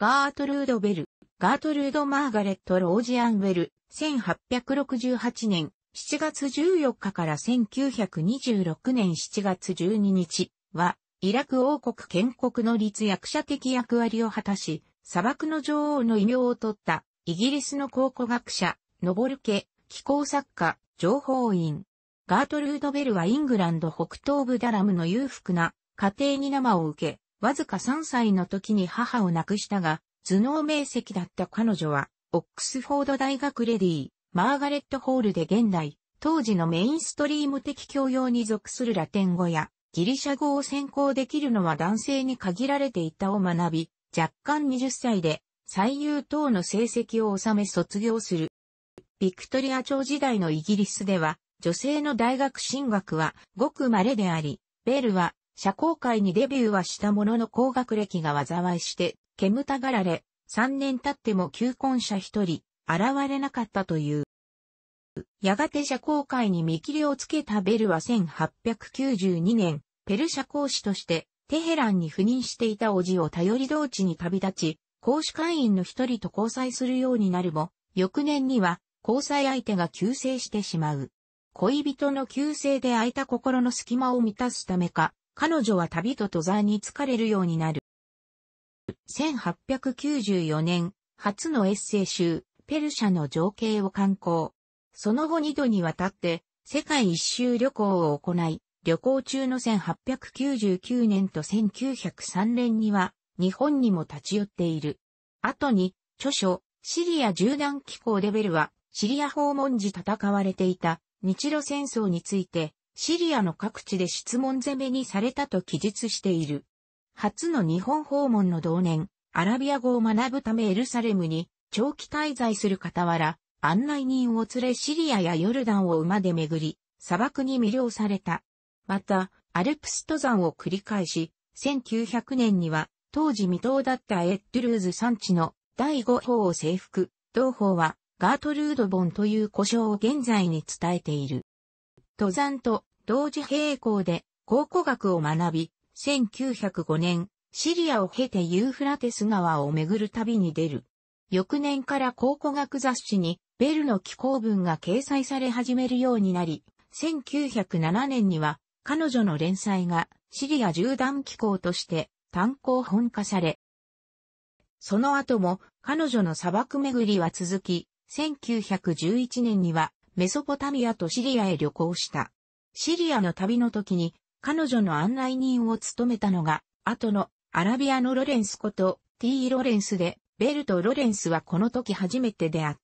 ガートルード・ベル、ガートルード・マーガレット・ロージアン・ウェル、1868年7月14日から1926年7月12日は、イラク王国建国の立役者的役割を果たし、砂漠の女王の異名を取った、イギリスの考古学者、ノボル家、気候作家、情報員。ガートルード・ベルはイングランド北東部ダラムの裕福な家庭に生を受け、わずか3歳の時に母を亡くしたが、頭脳明晰だった彼女は、オックスフォード大学レディー、マーガレットホールで現代、当時のメインストリーム的教養に属するラテン語やギリシャ語を専攻できるのは男性に限られていたを学び、若干20歳で最優等の成績を収め卒業する。ビクトリア朝時代のイギリスでは、女性の大学進学はごく稀であり、ベルは社交界にデビューはしたものの高学歴が災いして、煙たがられ、3年経っても求婚者一人、現れなかったという。やがて社交界に見切りをつけたベルは1892年、ペル社交士として、テヘランに赴任していたおじを頼り同地に旅立ち、公使会員の一人と交際するようになるも、翌年には交際相手が急性してしまう。恋人の急性で空いた心の隙間を満たすためか、彼女は旅と登山に疲れるようになる。1894年、初のエッセイ集、ペルシャの情景を刊行。その後二度にわたって、世界一周旅行を行い、旅行中の1899年と1903年には、日本にも立ち寄っている。後に、著書、シリア縦断機構レベルは、シリア訪問時戦われていた日露戦争について、シリアの各地で質問攻めにされたと記述している。初の日本訪問の同年、アラビア語を学ぶためエルサレムに長期滞在する傍ら、案内人を連れシリアやヨルダンを馬で巡り、砂漠に魅了された。また、アルプス登山を繰り返し、1900年には、当時未踏だったエッドルーズ山地の第五法を征服、同法はガートルードボンという故障を現在に伝えている。登山と同時並行で考古学を学び、1905年、シリアを経てユーフラテス川を巡る旅に出る。翌年から考古学雑誌にベルの気候文が掲載され始めるようになり、1907年には彼女の連載がシリア縦断気候として単行本化され、その後も彼女の砂漠巡りは続き、1911年にはメソポタミアとシリアへ旅行した。シリアの旅の時に彼女の案内人を務めたのが、後のアラビアのロレンスこと T. ロレンスで、ベルとロレンスはこの時初めて出会っ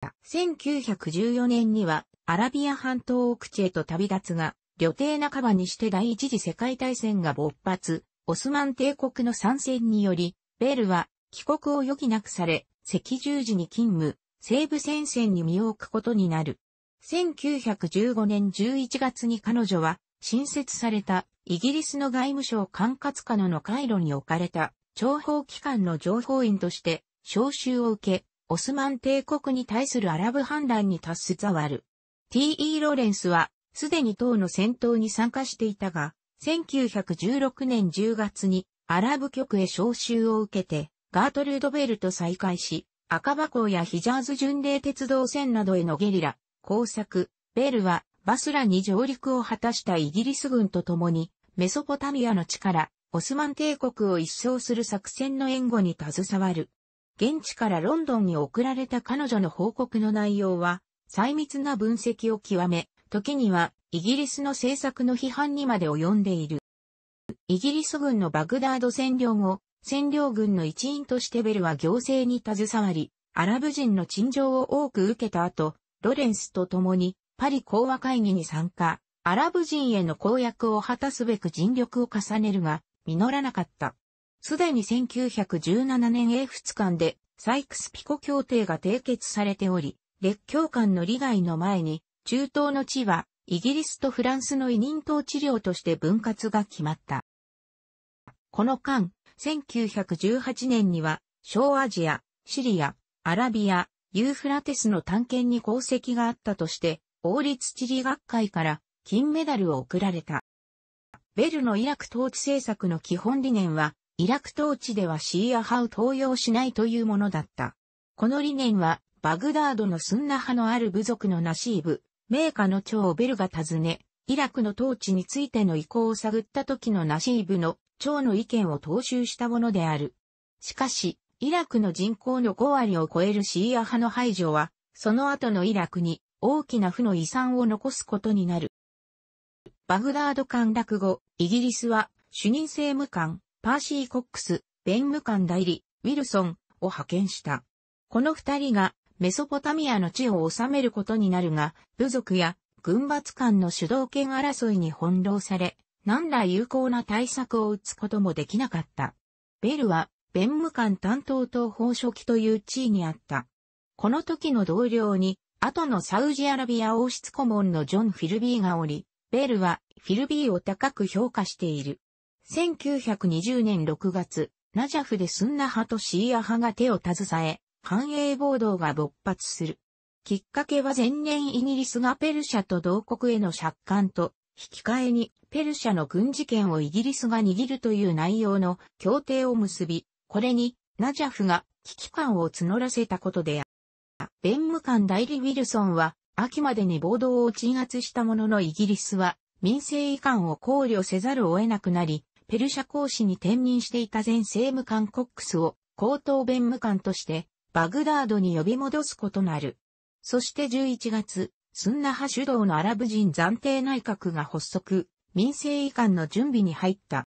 た。1914年にはアラビア半島奥地へと旅立つが、旅程半ばにして第一次世界大戦が勃発、オスマン帝国の参戦により、ベルは帰国を余儀なくされ、赤十字に勤務、西部戦線に身を置くことになる。1915年11月に彼女は新設されたイギリスの外務省管轄下のの回路に置かれた諜報機関の情報員として招集を受け、オスマン帝国に対するアラブ反乱に達すざわる。T.E. ローレンスは、すでに党の戦闘に参加していたが、1916年10月にアラブ局へ招集を受けて、ガートルードベルと再会し、赤箱港やヒジャーズ巡礼鉄道線などへのゲリラ、工作、ベルはバスラに上陸を果たしたイギリス軍と共に、メソポタミアの地から、オスマン帝国を一掃する作戦の援護に携わる。現地からロンドンに送られた彼女の報告の内容は、細密な分析を極め、時にはイギリスの政策の批判にまで及んでいる。イギリス軍のバグダード占領後、占領軍の一員としてベルは行政に携わり、アラブ人の陳情を多く受けた後、ロレンスと共にパリ講和会議に参加、アラブ人への公約を果たすべく尽力を重ねるが、実らなかった。すでに1917年英仏間で、サイクスピコ協定が締結されており、列強間の利害の前に、中東の地は、イギリスとフランスの委任統治領として分割が決まった。この間、1918年には、小アジア、シリア、アラビア、ユーフラテスの探検に功績があったとして、王立地理学会から金メダルを贈られた。ベルのイラク統治政策の基本理念は、イラク統治ではシーア派を登用しないというものだった。この理念は、バグダードのスンナ派のある部族のナシーブ、名家の長ベルが尋ね、イラクの統治についての意向を探った時のナシーブの長の意見を踏襲したものである。しかし、イラクの人口の5割を超えるシーア派の排除は、その後のイラクに大きな負の遺産を残すことになる。バグダード陥落後、イギリスは主任政務官、パーシー・コックス、弁務官代理、ウィルソンを派遣した。この二人がメソポタミアの地を治めることになるが、部族や軍閥間の主導権争いに翻弄され、何ら有効な対策を打つこともできなかった。ベルは弁務官担当と法書記という地位にあった。この時の同僚に、後のサウジアラビア王室顧問のジョン・フィルビーがおり、ベールはフィルビーを高く評価している。1920年6月、ナジャフでスンナ派とシーア派が手を携え、繁栄暴動が勃発する。きっかけは前年イギリスがペルシャと同国への借款と、引き換えにペルシャの軍事権をイギリスが握るという内容の協定を結び、これに、ナジャフが危機感を募らせたことである。弁務官代理ウィルソンは、秋までに暴動を鎮圧したもののイギリスは、民政移管を考慮せざるを得なくなり、ペルシャ公使に転任していた前政務官コックスを高等弁務官としてバグダードに呼び戻すことなる。そして11月、スンナ派主導のアラブ人暫定内閣が発足、民政移管の準備に入った。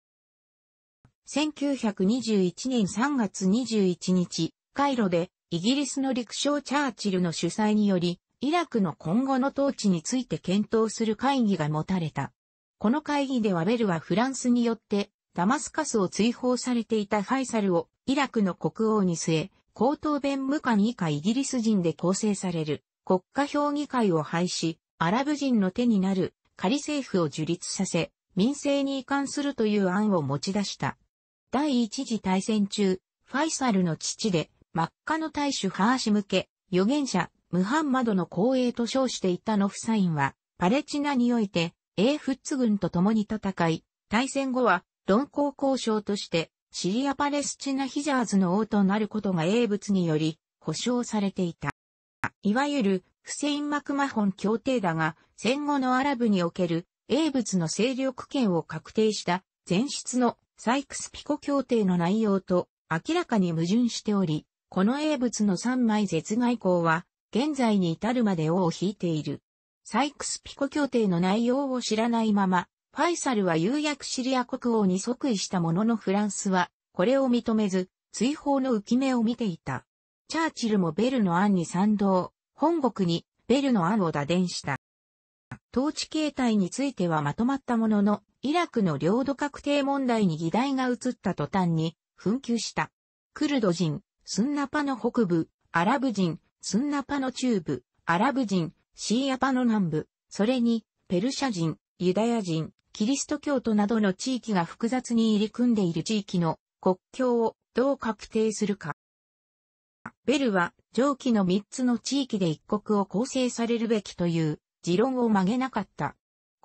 1921年3月21日、カイロでイギリスの陸将チャーチルの主催により、イラクの今後の統治について検討する会議が持たれた。この会議ではベルはフランスによってダマスカスを追放されていたファイサルをイラクの国王に据え、高等弁務官以下イギリス人で構成される国家評議会を廃止、アラブ人の手になる仮政府を樹立させ、民政に移管するという案を持ち出した。第一次大戦中、ファイサルの父で、真っ赤の大衆ハーシム家、預言者、ムハンマドの光栄と称していたノフサインは、パレチナにおいて、英仏軍と共に戦い、大戦後は、論考交渉として、シリア・パレスチナ・ヒジャーズの王となることが英仏により、保証されていた。いわゆる、フセイン・マクマホン協定だが、戦後のアラブにおける、英仏の勢力圏を確定した、前室のサイクスピコ協定の内容と明らかに矛盾しており、この英物の3枚絶外交は、現在に至るまで尾を引いている。サイクスピコ協定の内容を知らないまま、ファイサルは有役シリア国王に即位したもののフランスは、これを認めず、追放の浮き目を見ていた。チャーチルもベルの案に賛同、本国にベルの案を打電した。統治形態についてはまとまったものの、イラクの領土確定問題に議題が移った途端に、紛糾した。クルド人、スンナパの北部、アラブ人、スンナパの中部、アラブ人、シーアパの南部、それに、ペルシャ人、ユダヤ人、キリスト教徒などの地域が複雑に入り組んでいる地域の国境をどう確定するか。ベルは上記の3つの地域で一国を構成されるべきという持論を曲げなかった。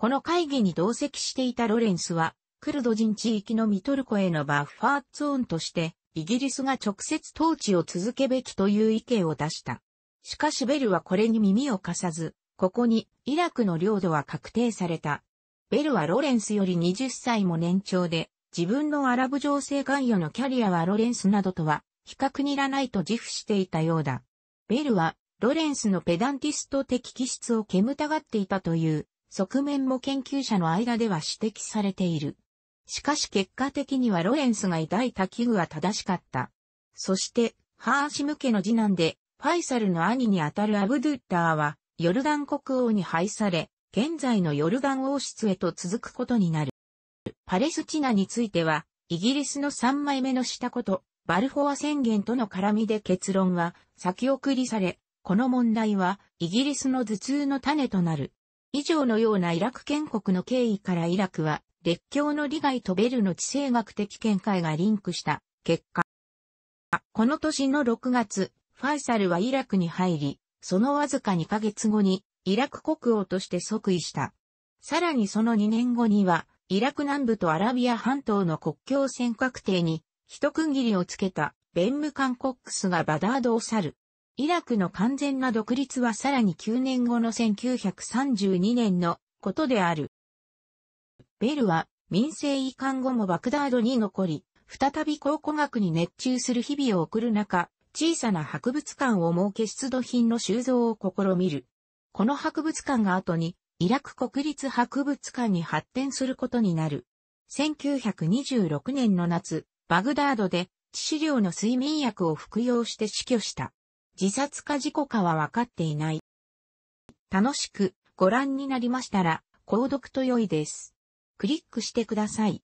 この会議に同席していたロレンスは、クルド人地域のミトルコへのバッファーツオンとして、イギリスが直接統治を続けべきという意見を出した。しかしベルはこれに耳を貸さず、ここにイラクの領土は確定された。ベルはロレンスより20歳も年長で、自分のアラブ情勢関与のキャリアはロレンスなどとは比較にいらないと自負していたようだ。ベルはロレンスのペダンティスト的気質を煙たがっていたという側面も研究者の間では指摘されている。しかし結果的にはロレンスが抱いた器具は正しかった。そして、ハーシム家の次男で、ファイサルの兄にあたるアブドゥッターは、ヨルダン国王に配され、現在のヨルダン王室へと続くことになる。パレスチナについては、イギリスの3枚目のしたこと、バルフォア宣言との絡みで結論は先送りされ、この問題はイギリスの頭痛の種となる。以上のようなイラク建国の経緯からイラクは、列強の利害とベルの地政学的見解がリンクした結果。この年の6月、ファイサルはイラクに入り、そのわずか2ヶ月後に、イラク国王として即位した。さらにその2年後には、イラク南部とアラビア半島の国境線確定に、一区切りをつけた、ベンムカンコックスがバダードを去る。イラクの完全な独立はさらに9年後の1932年のことである。ベルは民政移管後もバグダードに残り、再び考古学に熱中する日々を送る中、小さな博物館を設け出土品の収蔵を試みる。この博物館が後にイラク国立博物館に発展することになる。1926年の夏、バグダードで致死量の睡眠薬を服用して死去した。自殺か事故かはわかっていない。楽しくご覧になりましたら、購読と良いです。クリックしてください。